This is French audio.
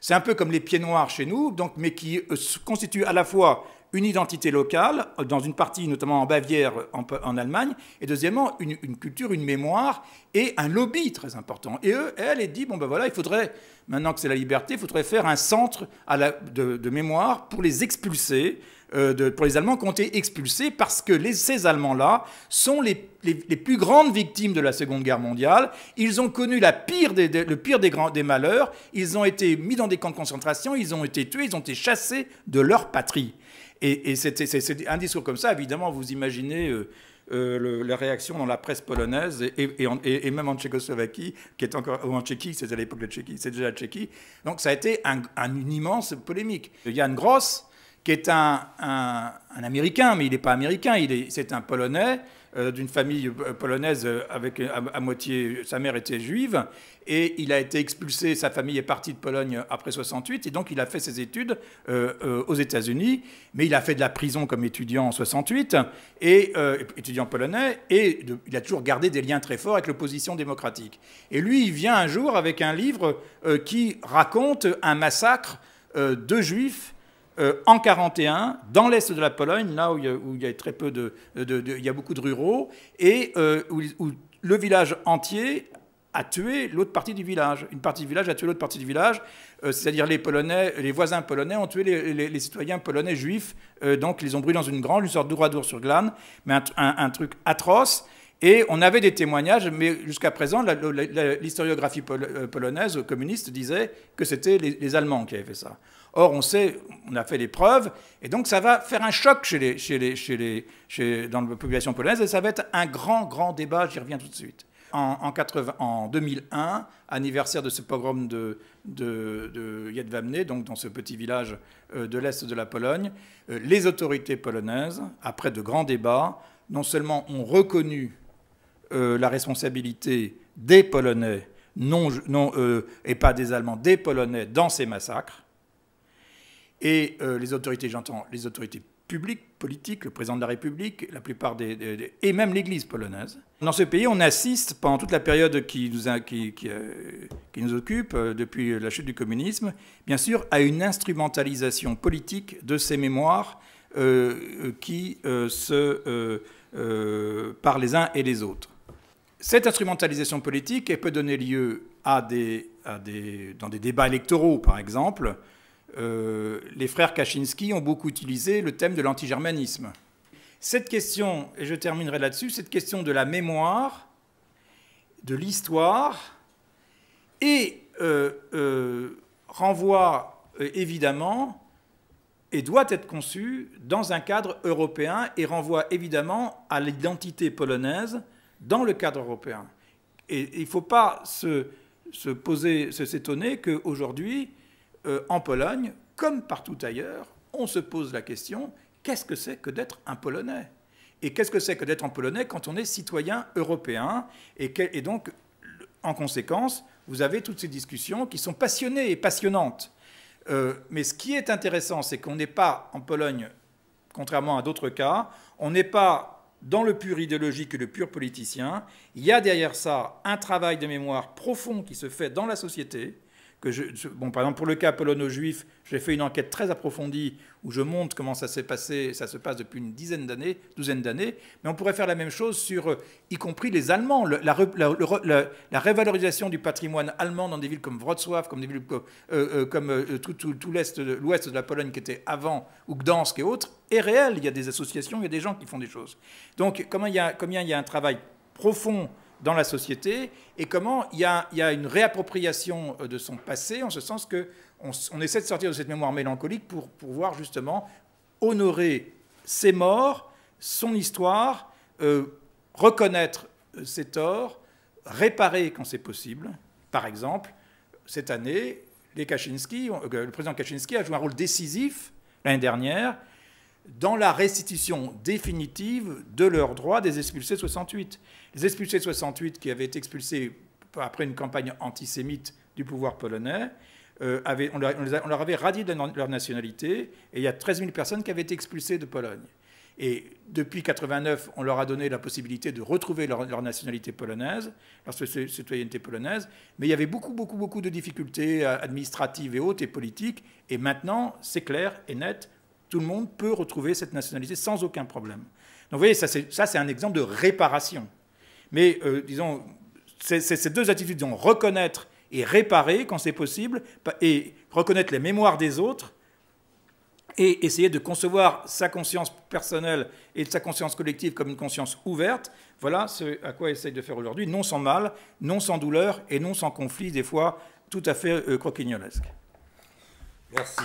C'est un peu comme les pieds noirs chez nous, donc, mais qui euh, constituent à la fois une identité locale, euh, dans une partie notamment en Bavière, en, Allemagne, et deuxièmement, une, culture, une mémoire et un lobby très important. Et eux, elle, est dit, bon ben voilà, il faudrait, maintenant que c'est la liberté, il faudrait faire un centre de mémoire pour les expulser euh, pour les Allemands qui ont été expulsés parce que ces Allemands-là sont les, plus grandes victimes de la Seconde Guerre mondiale. Ils ont connu le pire des, malheurs. Ils ont été mis dans des camps de concentration, ils ont été tués, ils ont été chassés de leur patrie. Et, c'est un discours comme ça, évidemment, vous imaginez... Euh, euh, la réaction dans la presse polonaise et, même en Tchécoslovaquie, qui est encore ou en Tchéquie, c'était à l'époque de Tchéquie, c'est déjà la Tchéquie. Donc ça a été une immense polémique. Jan Gross, qui est un, Américain, mais il n'est pas Américain, c'est un Polonais euh, d'une famille euh, polonaise euh, avec à, moitié, sa mère était juive, et il a été expulsé, sa famille est partie de Pologne après 68, et donc il a fait ses études aux États-Unis, mais il a fait de la prison comme étudiant en 68, et étudiant polonais, et il a toujours gardé des liens très forts avec l'opposition démocratique. Et lui, il vient un jour avec un livre qui raconte un massacre de juifs euh, en 41 dans l'est de la Pologne, là où il y a, très peu de, il y a beaucoup de ruraux et euh, où, le village entier a tué l'autre partie du village. Une partie du village a tué l'autre partie du village, euh, c'est-à-dire les Polonais, les voisins polonais ont tué les, citoyens polonais juifs, donc ils les ont brûlés dans une grande une sorte d'ouradour sur glane, mais un truc atroce. Et on avait des témoignages, mais jusqu'à présent, l'historiographie euh, polonaise communiste disait que c'était les, Allemands qui avaient fait ça. Or, on sait, on a fait les preuves, et donc ça va faire un choc chez les, chez les, chez les chez, dans la population polonaise, et ça va être un grand, grand débat, j'y reviens tout de suite. En, 80, en, 2001, anniversaire de ce pogrom de, de, de Jedwabne, donc dans ce petit village euh, de l'Est de la Pologne, euh, les autorités polonaises, après de grands débats, non seulement ont reconnu euh, la responsabilité des Polonais, non, non euh, et pas des Allemands, des Polonais dans ces massacres. Et euh, les autorités, j'entends les autorités publiques, politiques, le président de la République, la plupart des, et même l'Église polonaise. Dans ce pays, on assiste pendant toute la période qui nous, qui nous occupe, depuis la chute du communisme, bien sûr, à une instrumentalisation politique de ces mémoires qui se par les uns et les autres. Cette instrumentalisation politique, peut donner lieu à des, dans des débats électoraux, par exemple. Euh, les frères Kaczynski ont beaucoup utilisé le thème de l'antigermanisme. Cette question, et je terminerai là-dessus, cette question de la mémoire, de l'histoire, et euh, euh, renvoie évidemment et doit être conçue dans un cadre européen et renvoie évidemment à l'identité polonaise dans le cadre européen. Et il ne faut pas se, se poser, s'étonner qu'aujourd'hui, aujourd'hui, en Pologne, comme partout ailleurs, on se pose la question qu'est-ce que c'est que d'être un Polonais Et qu'est-ce que c'est que d'être un Polonais quand on est citoyen européen et, donc, en conséquence, vous avez toutes ces discussions qui sont passionnées et passionnantes. Euh, mais ce qui est intéressant, c'est qu'on n'est pas en Pologne, contrairement à d'autres cas, on n'est pas dans le pur idéologique et le pur politicien. Il y a derrière ça un travail de mémoire profond qui se fait dans la société, que je, bon, par exemple, pour le cas polono-juif, j'ai fait une enquête très approfondie où je montre comment ça s'est passé, ça se passe depuis une dizaine d'années, douzaine d'années, mais on pourrait faire la même chose sur, euh, y compris les Allemands, la, la, la, révalorisation du patrimoine allemand dans des villes comme Wrocław, comme des villes euh, euh, comme, comme tout, tout, tout l'ouest de la Pologne qui était avant, ou Gdansk et autres, est réel. Il y a des associations, il y a des gens qui font des choses. Donc, comment il y a, combien il y a un travail profond dans la société et comment il y a, une réappropriation euh, de son passé, en ce sens que on, essaie de sortir de cette mémoire mélancolique pour pouvoir justement honorer ses morts, son histoire, euh, reconnaître euh, ses torts, réparer quand c'est possible. Par exemple, cette année, le président Kaczynski a joué un rôle décisif l'année dernière dans la restitution définitive de leurs droits des expulsés 68. Les expulsés 68 qui avaient été expulsés après une campagne antisémite du pouvoir polonais, euh, on, leur, avait radié de leur nationalité, et il y a 13 000 personnes qui avaient été expulsées de Pologne. Et depuis 89, on leur a donné la possibilité de retrouver leur, nationalité polonaise, leur citoyenneté polonaise, mais il y avait beaucoup, beaucoup, beaucoup de difficultés euh, administratives et hautes et politiques, et maintenant, c'est clair et net, tout le monde peut retrouver cette nationalité sans aucun problème. Donc vous voyez, ça c'est un exemple de réparation. Mais euh, disons, ces deux attitudes, disons, reconnaître et réparer quand c'est possible, et reconnaître les mémoires des autres, et essayer de concevoir sa conscience personnelle et sa conscience collective comme une conscience ouverte, voilà ce à quoi essaye de faire aujourd'hui, non sans mal, non sans douleur et non sans conflit, des fois tout à fait euh, croquignolesque. Merci.